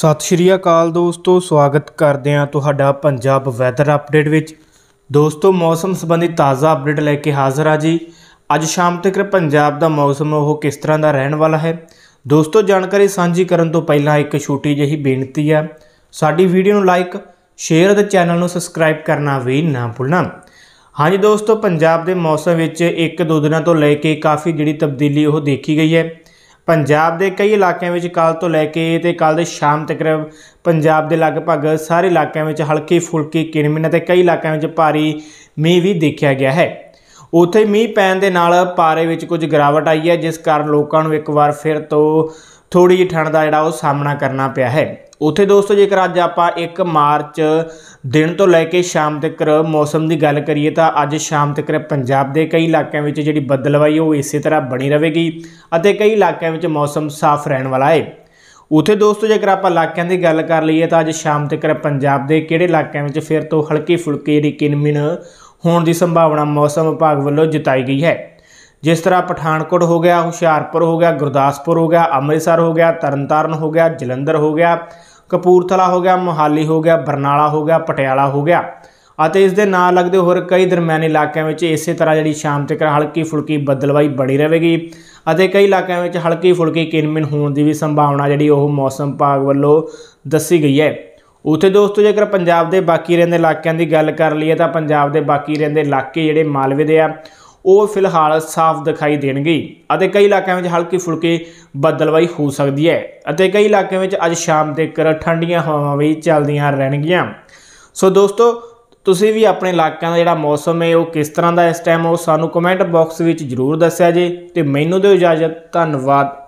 ਸਤਿ ਸ਼੍ਰੀ ਅਕਾਲ ਦੋਸਤੋ ਸਵਾਗਤ ਕਰਦੇ ਹਾਂ ਤੁਹਾਡਾ ਪੰਜਾਬ ਵੈਦਰ ਅਪਡੇਟ ਵਿੱਚ ਦੋਸਤੋ ਮੌਸਮ ਸੰਬੰਧੀ ਤਾਜ਼ਾ ਅਪਡੇਟ ਲੈ ਕੇ ਹਾਜ਼ਰ ਆ ਜੀ ਅੱਜ ਸ਼ਾਮ ਤੱਕ ਪੰਜਾਬ ਦਾ ਮੌਸਮ ਉਹ ਕਿਸ ਤਰ੍ਹਾਂ ਦਾ ਰਹਿਣ ਵਾਲਾ ਹੈ ਦੋਸਤੋ ਜਾਣਕਾਰੀ ਸਾਂਝੀ ਕਰਨ ਤੋਂ ਪਹਿਲਾਂ ਇੱਕ ਛੋਟੀ ਜਿਹੀ ਬੇਨਤੀ ਹੈ ਸਾਡੀ ਵੀਡੀਓ ਨੂੰ ਲਾਈਕ ਸ਼ੇਅਰ ਅਤੇ ਚੈਨਲ ਨੂੰ ਸਬਸਕ੍ਰਾਈਬ ਕਰਨਾ ਵੀ ਨਾ ਭੁੱਲਣਾ ਹਾਂਜੀ ਦੋਸਤੋ ਪੰਜਾਬ ਦੇ ਮੌਸਮ ਵਿੱਚ ਇੱਕ ਦੋ ਦਿਨਾਂ ਤੋਂ ਲੈ ਕੇ ਕਾਫੀ ਜਿਹੜੀ ਤਬਦੀਲੀ ਉਹ ਦੇਖੀ ਗਈ ਹੈ ਪੰਜਾਬ ਦੇ ਕਈ ਇਲਾਕਿਆਂ ਵਿੱਚ ਕੱਲ ਤੋਂ ਲੈ ਕੇ ਤੇ ਕੱਲ ਦੇ ਸ਼ਾਮ ਤੱਕ ਪੰਜਾਬ ਦੇ ਲਗਭਗ ਸਾਰੇ ਇਲਾਕਿਆਂ ਵਿੱਚ ਹਲਕੀ ਫੁਲਕੀ ਕਿਣਮਿਨ ਅਤੇ ਕਈ ਇਲਾਕਿਆਂ ਵਿੱਚ ਭਾਰੀ ਮੀਂਹ ਵੀ ਦੇਖਿਆ ਗਿਆ ਹੈ ਉਥੇ ਮੀਂਹ ਪੈਣ ਦੇ ਨਾਲ ਪਾਰੇ ਵਿੱਚ ਕੁਝ ਗਰਾਵਟ ਆਈ ਹੈ ਜਿਸ ਕਾਰਨ ਲੋਕਾਂ ਨੂੰ ਇੱਕ ਵਾਰ ਫਿਰ ਤੋਂ ਥੋੜੀ ਜਿਹੀ ਠੰਡ ਦਾ ਜਿਹੜਾ ਉਹ ਸਾਹਮਣਾ ਕਰਨਾ ਪਿਆ ਹੈ ਉੱਥੇ ਦੋਸਤੋ ਜੇਕਰ ਅੱਜ ਆਪਾਂ 1 ਮਾਰਚ ਦਿਨ ਤੋਂ ਲੈ ਕੇ ਸ਼ਾਮ ਤੱਕ ਮੌਸਮ ਦੀ ਗੱਲ ਕਰੀਏ ਤਾਂ ਅੱਜ ਸ਼ਾਮ ਤੱਕ ਪੰਜਾਬ ਦੇ ਕਈ ਇਲਾਕਿਆਂ ਵਿੱਚ ਜਿਹੜੀ ਬੱਦਲਵਾਈ ਉਹ ਇਸੇ ਤਰ੍ਹਾਂ ਬਣੀ ਰਹੇਗੀ ਅਤੇ ਕਈ ਇਲਾਕਿਆਂ ਵਿੱਚ ਮੌਸਮ ਸਾਫ਼ ਰਹਿਣ ਵਾਲਾ ਹੈ ਉਥੇ ਦੋਸਤੋ ਜੇਕਰ ਆਪਾਂ ਇਲਾਕਿਆਂ ਦੀ ਗੱਲ ਕਰ ਲਈਏ ਤਾਂ ਅੱਜ ਸ਼ਾਮ ਤੱਕ ਪੰਜਾਬ ਦੇ ਕਿਹੜੇ ਇਲਾਕਿਆਂ ਵਿੱਚ ਫਿਰ ਤੋਂ ਹਲਕੀ ਫੁਲਕੀ ਜਿਹੜੀ ਕਿਨਮਿਨ ਹੋਣ ਦੀ ਸੰਭਾਵਨਾ ਮੌਸਮ ਵਿਭਾਗ ਵੱਲੋਂ ਜਤਾਈ ਗਈ ਹੈ ਜਿਸ ਤਰ੍ਹਾਂ ਪਠਾਨਕੋਟ ਹੋ ਗਿਆ ਹੁਸ਼ਿਆਰਪੁਰ ਹੋ ਗਿਆ ਗੁਰਦਾਸਪੁਰ ਹੋ ਗਿਆ ਅੰਮ੍ਰਿਤਸਰ ਹੋ ਗਿਆ ਤਰਨਤਾਰਨ ਹੋ ਗਿਆ ਜਲੰਧਰ ਹੋ ਗਿਆ ਕਪੂਰਥਲਾ ਹੋ ਗਿਆ ਮੋਹਾਲੀ ਹੋ ਗਿਆ ਬਰਨਾਲਾ ਹੋ ਗਿਆ ਪਟਿਆਲਾ ਹੋ ਗਿਆ ਅਤੇ ਇਸ ਦੇ ਨਾਲ ਲੱਗਦੇ ਹੋਰ ਕਈ ਦਰਮਿਆਨੇ ਇਲਾਕਿਆਂ ਵਿੱਚ ਇਸੇ ਤਰ੍ਹਾਂ ਜਿਹੜੀ ਸ਼ਾਮ ਤੱਕ ਹਲਕੀ ਫੁਲਕੀ ਬੱਦਲਵਾਈ ਬਣੀ ਰਹੇਗੀ ਅਤੇ ਕਈ ਇਲਾਕਿਆਂ ਵਿੱਚ ਹਲਕੀ ਫੁਲਕੀ ਕਿਨਮਿਨ ਹੋਣ ਦੀ ਵੀ ਸੰਭਾਵਨਾ ਜਿਹੜੀ ਉਹ ਮੌਸਮ ਵਿਭਾਗ ਵੱਲੋਂ ਦੱਸੀ ਗਈ ਹੈ ਉਥੇ ਦੋਸਤੋ ਜੇਕਰ ਪੰਜਾਬ ਦੇ ਬਾਕੀ ਰਹਿੰਦੇ ਇਲਾਕਿਆਂ ਦੀ ਗੱਲ ਕਰ ਲਈਏ ਤਾਂ ਪੰਜਾਬ ਦੇ ਬਾਕੀ ਰਹਿੰਦੇ ਇਲਾਕੇ ਜਿਹੜੇ ਮਾਲਵੇ ਦੇ ਆ ਉਹ ਫਿਲਹਾਲ ਸਾਫ਼ ਦਿਖਾਈ ਦੇਣਗੇ ਅਤੇ ਕਈ ਇਲਾਕਿਆਂ ਵਿੱਚ ਹਲਕੀ ਫੁਲਕੀ ਬੱਦਲਵਾਈ ਹੋ ਸਕਦੀ ਹੈ ਅਤੇ ਕਈ ਇਲਾਕਿਆਂ ਵਿੱਚ ਅੱਜ ਸ਼ਾਮ ਤੱਕ ਠੰਡੀਆਂ ਹਵਾਵਾਂ ਵੀ ਚੱਲਦੀਆਂ ਰਹਿਣਗੀਆਂ ਸੋ ਦੋਸਤੋ ਤੁਸੀਂ ਵੀ ਆਪਣੇ ਇਲਾਕਿਆਂ ਦਾ ਜਿਹੜਾ ਮੌਸਮ ਹੈ ਉਹ ਕਿਸ ਤਰ੍ਹਾਂ ਦਾ ਇਸ ਟਾਈਮ ਉਹ ਸਾਨੂੰ ਕਮੈਂਟ ਬਾਕਸ ਵਿੱਚ ਜ਼ਰੂਰ ਦੱਸਿਆ ਜੇ ਤੇ ਮੈਨੂੰ ਦਿਓ ਇਜਾਜ਼ਤ ਧੰਨਵਾਦ